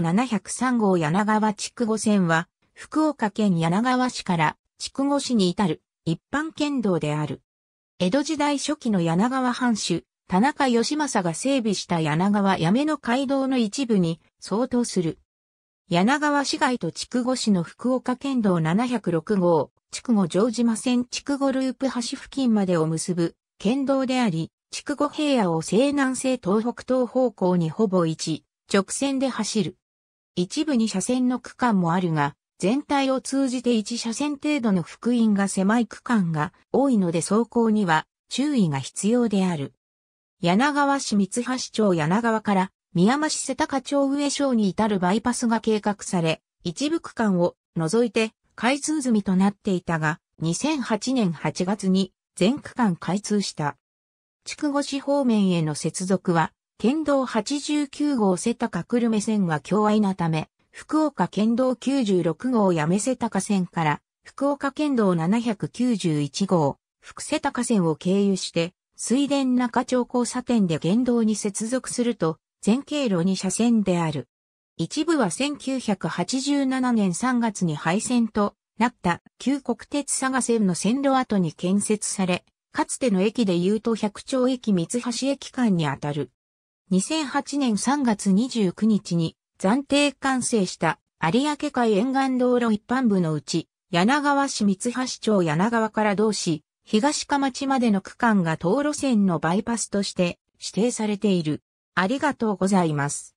703号柳川筑後線は、福岡県柳川市から筑後市に至る一般県道である。江戸時代初期の柳川藩主、田中義政が整備した柳川やめの街道の一部に相当する。柳川市街と筑後市の福岡県道706号、筑後城島線筑後ループ橋付近までを結ぶ県道であり、筑後平野を西南西東北東方向にほぼ一直線で走る。一部に車線の区間もあるが、全体を通じて1車線程度の福音が狭い区間が多いので走行には注意が必要である。柳川市三橋町柳川から宮間市瀬高町上省に至るバイパスが計画され、一部区間を除いて開通済みとなっていたが、2008年8月に全区間開通した。筑後市方面への接続は県道89号瀬高久留米線は境愛なため、福岡県道96号やめ瀬高線から、福岡県道791号、福瀬高線を経由して、水田中町交差点で県道に接続すると、全経路に車線である。一部は1987年3月に廃線となった旧国鉄佐賀線の線路跡に建設され、かつての駅でいうと百町駅三橋駅間にあたる。2008年3月29日に暫定完成した有明海沿岸道路一般部のうち、柳川市三橋町柳川から同市、東か町までの区間が道路線のバイパスとして指定されている。ありがとうございます。